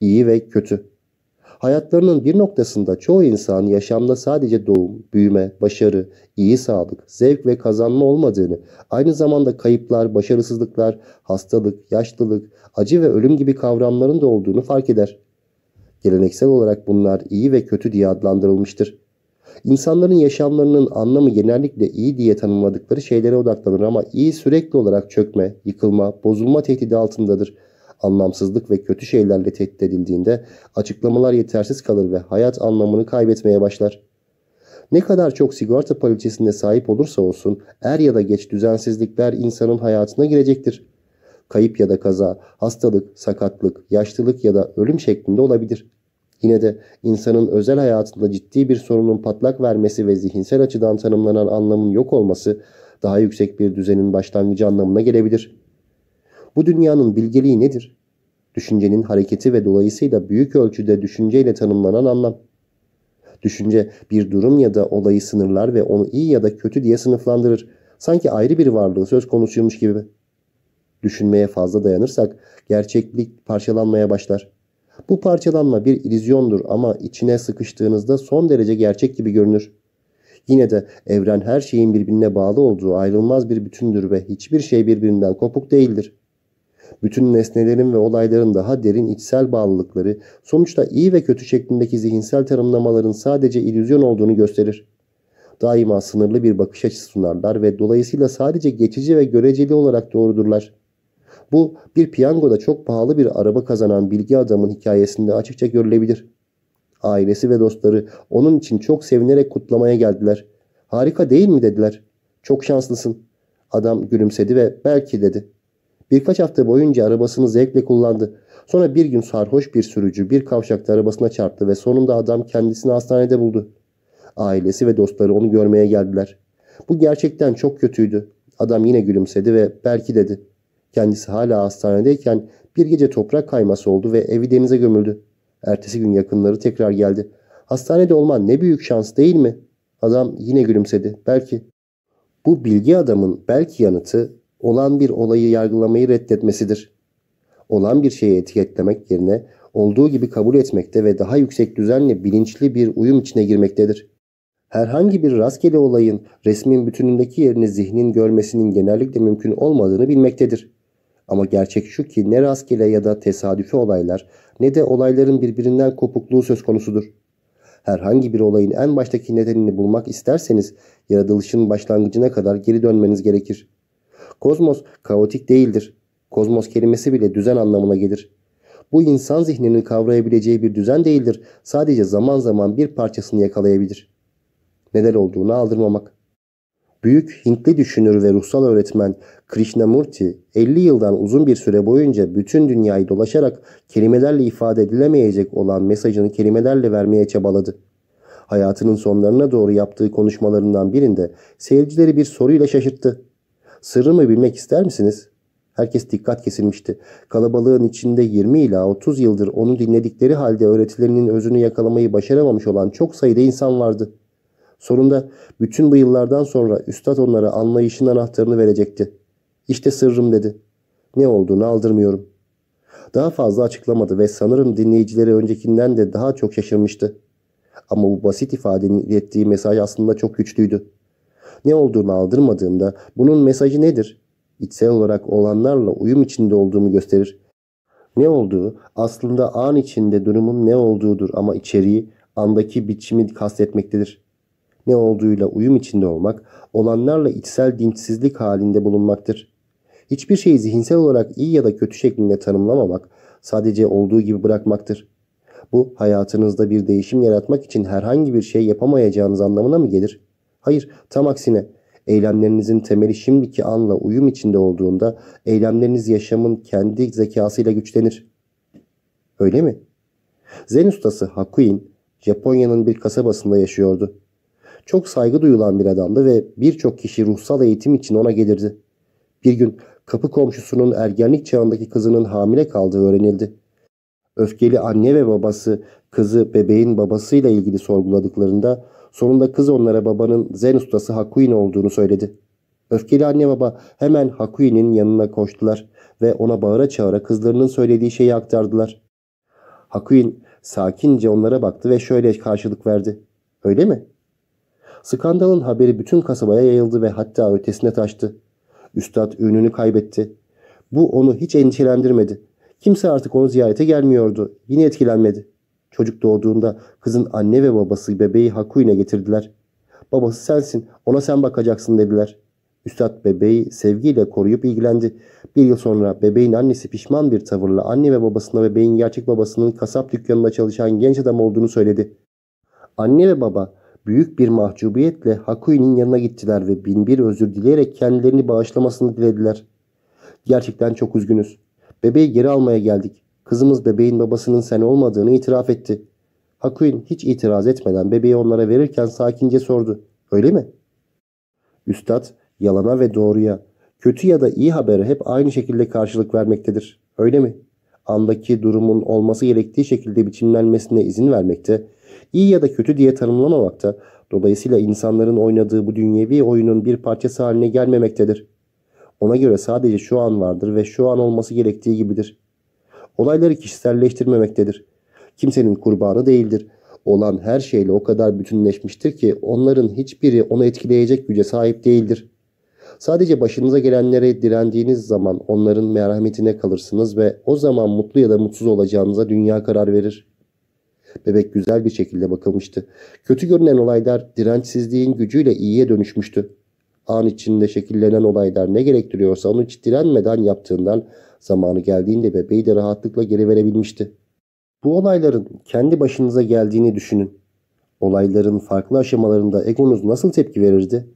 iyi ve kötü. Hayatlarının bir noktasında çoğu insan yaşamda sadece doğum, büyüme, başarı, iyi sağlık, zevk ve kazanma olmadığını, aynı zamanda kayıplar, başarısızlıklar, hastalık, yaşlılık, acı ve ölüm gibi kavramların da olduğunu fark eder. Geleneksel olarak bunlar iyi ve kötü diye adlandırılmıştır. İnsanların yaşamlarının anlamı genellikle iyi diye tanımladıkları şeylere odaklanır ama iyi sürekli olarak çökme, yıkılma, bozulma tehdidi altındadır.'' anlamsızlık ve kötü şeylerle tehdit edildiğinde açıklamalar yetersiz kalır ve hayat anlamını kaybetmeye başlar. Ne kadar çok sigorta poliçesine sahip olursa olsun er ya da geç düzensizlikler insanın hayatına girecektir. Kayıp ya da kaza, hastalık, sakatlık, yaşlılık ya da ölüm şeklinde olabilir. Yine de insanın özel hayatında ciddi bir sorunun patlak vermesi ve zihinsel açıdan tanımlanan anlamın yok olması daha yüksek bir düzenin başlangıcı anlamına gelebilir.'' Bu dünyanın bilgeliği nedir? Düşüncenin hareketi ve dolayısıyla büyük ölçüde düşünceyle tanımlanan anlam. Düşünce bir durum ya da olayı sınırlar ve onu iyi ya da kötü diye sınıflandırır. Sanki ayrı bir varlığı söz konusuymuş gibi. Düşünmeye fazla dayanırsak gerçeklik parçalanmaya başlar. Bu parçalanma bir ilizyondur ama içine sıkıştığınızda son derece gerçek gibi görünür. Yine de evren her şeyin birbirine bağlı olduğu ayrılmaz bir bütündür ve hiçbir şey birbirinden kopuk değildir. Bütün nesnelerin ve olayların daha derin içsel bağlılıkları sonuçta iyi ve kötü şeklindeki zihinsel tanımlamaların sadece illüzyon olduğunu gösterir. Daima sınırlı bir bakış açısı sunarlar ve dolayısıyla sadece geçici ve göreceli olarak doğrudurlar. Bu bir piyangoda çok pahalı bir araba kazanan bilgi adamın hikayesinde açıkça görülebilir. Ailesi ve dostları onun için çok sevinerek kutlamaya geldiler. Harika değil mi dediler. Çok şanslısın. Adam gülümsedi ve belki dedi. Birkaç hafta boyunca arabasını zevkle kullandı. Sonra bir gün sarhoş bir sürücü bir kavşakta arabasına çarptı ve sonunda adam kendisini hastanede buldu. Ailesi ve dostları onu görmeye geldiler. Bu gerçekten çok kötüydü. Adam yine gülümsedi ve belki dedi. Kendisi hala hastanedeyken bir gece toprak kayması oldu ve evi denize gömüldü. Ertesi gün yakınları tekrar geldi. Hastanede olman ne büyük şans değil mi? Adam yine gülümsedi. Belki. Bu bilgi adamın belki yanıtı olan bir olayı yargılamayı reddetmesidir. Olan bir şeyi etiketlemek yerine olduğu gibi kabul etmekte ve daha yüksek düzenle bilinçli bir uyum içine girmektedir. Herhangi bir rastgele olayın resmin bütünündeki yerini zihnin görmesinin genellikle mümkün olmadığını bilmektedir. Ama gerçek şu ki ne rastgele ya da tesadüfi olaylar ne de olayların birbirinden kopukluğu söz konusudur. Herhangi bir olayın en baştaki nedenini bulmak isterseniz yaratılışın başlangıcına kadar geri dönmeniz gerekir. Kozmos kaotik değildir. Kozmos kelimesi bile düzen anlamına gelir. Bu insan zihninin kavrayabileceği bir düzen değildir. Sadece zaman zaman bir parçasını yakalayabilir. Neden olduğunu aldırmamak. Büyük Hintli düşünür ve ruhsal öğretmen Krishnamurti 50 yıldan uzun bir süre boyunca bütün dünyayı dolaşarak kelimelerle ifade edilemeyecek olan mesajını kelimelerle vermeye çabaladı. Hayatının sonlarına doğru yaptığı konuşmalarından birinde seyircileri bir soruyla şaşırttı. Sırrımı bilmek ister misiniz? Herkes dikkat kesilmişti. Kalabalığın içinde 20 ila 30 yıldır onu dinledikleri halde öğretilerinin özünü yakalamayı başaramamış olan çok sayıda insan vardı. Sonunda bütün bu yıllardan sonra üstad onlara anlayışın anahtarını verecekti. İşte sırrım dedi. Ne olduğunu aldırmıyorum. Daha fazla açıklamadı ve sanırım dinleyicileri öncekinden de daha çok şaşırmıştı. Ama bu basit ifadenin ilettiği mesaj aslında çok güçlüydü ne olduğunu aldırmadığımda bunun mesajı nedir? İçsel olarak olanlarla uyum içinde olduğumu gösterir. Ne olduğu aslında an içinde durumun ne olduğudur ama içeriği andaki biçimi kastetmektedir. Ne olduğuyla uyum içinde olmak, olanlarla içsel dinçsizlik halinde bulunmaktır. Hiçbir şeyi zihinsel olarak iyi ya da kötü şeklinde tanımlamamak, sadece olduğu gibi bırakmaktır. Bu hayatınızda bir değişim yaratmak için herhangi bir şey yapamayacağınız anlamına mı gelir? Hayır tam aksine eylemlerinizin temeli şimdiki anla uyum içinde olduğunda eylemleriniz yaşamın kendi zekasıyla güçlenir. Öyle mi? Zen ustası Hakuin Japonya'nın bir kasabasında yaşıyordu. Çok saygı duyulan bir adamdı ve birçok kişi ruhsal eğitim için ona gelirdi. Bir gün kapı komşusunun ergenlik çağındaki kızının hamile kaldığı öğrenildi. Öfkeli anne ve babası kızı bebeğin babasıyla ilgili sorguladıklarında Sonunda kız onlara babanın zen ustası Hakuin olduğunu söyledi. Öfkeli anne baba hemen Hakuin'in yanına koştular ve ona bağıra çağıra kızlarının söylediği şeyi aktardılar. Hakuin sakince onlara baktı ve şöyle karşılık verdi. Öyle mi? Skandalın haberi bütün kasabaya yayıldı ve hatta ötesine taştı. Üstad ününü kaybetti. Bu onu hiç endişelendirmedi. Kimse artık onu ziyarete gelmiyordu. Yine etkilenmedi. Çocuk doğduğunda kızın anne ve babası bebeği Hakui'ne getirdiler. Babası sensin, ona sen bakacaksın dediler. Üstad bebeği sevgiyle koruyup ilgilendi. Bir yıl sonra bebeğin annesi pişman bir tavırla anne ve babasına bebeğin gerçek babasının kasap dükkanında çalışan genç adam olduğunu söyledi. Anne ve baba büyük bir mahcubiyetle Hakui'nin yanına gittiler ve binbir özür dileyerek kendilerini bağışlamasını dilediler. Gerçekten çok üzgünüz. Bebeği geri almaya geldik. Kızımız bebeğin babasının sen olmadığını itiraf etti. Hakuin hiç itiraz etmeden bebeği onlara verirken sakince sordu. Öyle mi? Üstad yalana ve doğruya, kötü ya da iyi habere hep aynı şekilde karşılık vermektedir. Öyle mi? Andaki durumun olması gerektiği şekilde biçimlenmesine izin vermekte, iyi ya da kötü diye tanımlamamakta, dolayısıyla insanların oynadığı bu dünyevi oyunun bir parçası haline gelmemektedir. Ona göre sadece şu an vardır ve şu an olması gerektiği gibidir. Olayları kişiselleştirmemektedir. Kimsenin kurbanı değildir. Olan her şeyle o kadar bütünleşmiştir ki onların hiçbiri onu etkileyecek güce sahip değildir. Sadece başınıza gelenlere direndiğiniz zaman onların merhametine kalırsınız ve o zaman mutlu ya da mutsuz olacağınıza dünya karar verir. Bebek güzel bir şekilde bakılmıştı. Kötü görünen olaylar dirençsizliğin gücüyle iyiye dönüşmüştü an içinde şekillenen olaylar ne gerektiriyorsa onu hiç yaptığından zamanı geldiğinde bebeği de rahatlıkla geri verebilmişti. Bu olayların kendi başınıza geldiğini düşünün. Olayların farklı aşamalarında egonuz nasıl tepki verirdi?